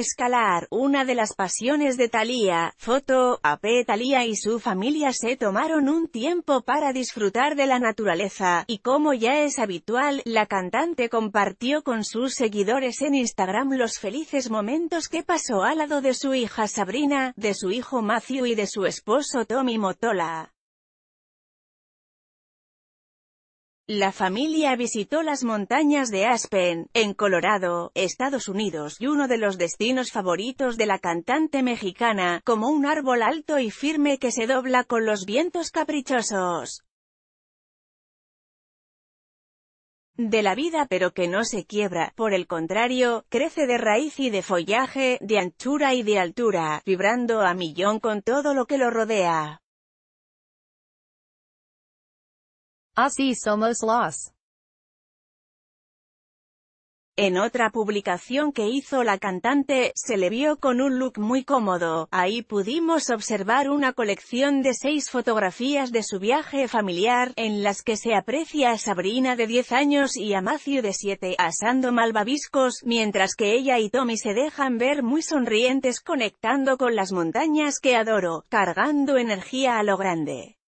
Escalar, una de las pasiones de Thalía, foto, AP Thalía y su familia se tomaron un tiempo para disfrutar de la naturaleza, y como ya es habitual, la cantante compartió con sus seguidores en Instagram los felices momentos que pasó al lado de su hija Sabrina, de su hijo Matthew y de su esposo Tommy Motola. La familia visitó las montañas de Aspen, en Colorado, Estados Unidos, y uno de los destinos favoritos de la cantante mexicana, como un árbol alto y firme que se dobla con los vientos caprichosos de la vida pero que no se quiebra, por el contrario, crece de raíz y de follaje, de anchura y de altura, vibrando a millón con todo lo que lo rodea. somos En otra publicación que hizo la cantante, se le vio con un look muy cómodo. Ahí pudimos observar una colección de seis fotografías de su viaje familiar, en las que se aprecia a Sabrina de 10 años y a Matthew de 7 asando malvaviscos, mientras que ella y Tommy se dejan ver muy sonrientes conectando con las montañas que adoro, cargando energía a lo grande.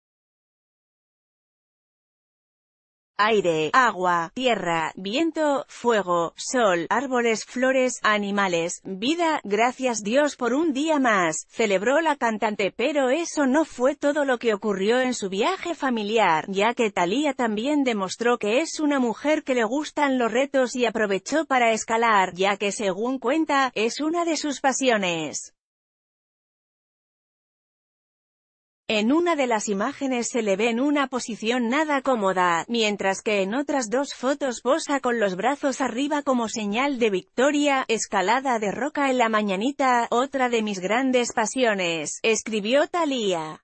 aire, agua, tierra, viento, fuego, sol, árboles, flores, animales, vida, gracias Dios por un día más, celebró la cantante pero eso no fue todo lo que ocurrió en su viaje familiar, ya que Thalía también demostró que es una mujer que le gustan los retos y aprovechó para escalar, ya que según cuenta, es una de sus pasiones. En una de las imágenes se le ve en una posición nada cómoda, mientras que en otras dos fotos posa con los brazos arriba como señal de victoria, escalada de roca en la mañanita, otra de mis grandes pasiones, escribió Thalía.